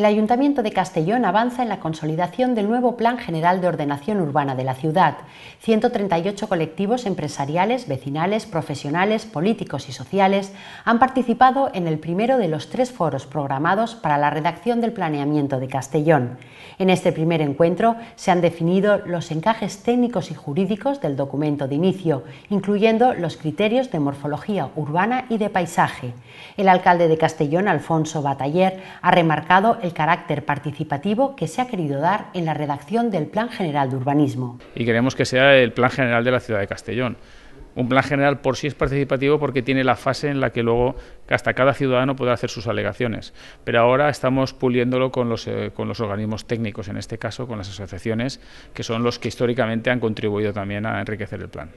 el Ayuntamiento de Castellón avanza en la consolidación del nuevo Plan General de Ordenación Urbana de la ciudad. 138 colectivos empresariales, vecinales, profesionales, políticos y sociales han participado en el primero de los tres foros programados para la redacción del planeamiento de Castellón. En este primer encuentro se han definido los encajes técnicos y jurídicos del documento de inicio, incluyendo los criterios de morfología urbana y de paisaje. El alcalde de Castellón, Alfonso Bataller, ha remarcado el carácter participativo que se ha querido dar en la redacción del Plan General de Urbanismo. Y queremos que sea el Plan General de la ciudad de Castellón. Un plan general por sí es participativo porque tiene la fase en la que luego hasta cada ciudadano puede hacer sus alegaciones. Pero ahora estamos puliéndolo con los, eh, con los organismos técnicos, en este caso con las asociaciones, que son los que históricamente han contribuido también a enriquecer el plan.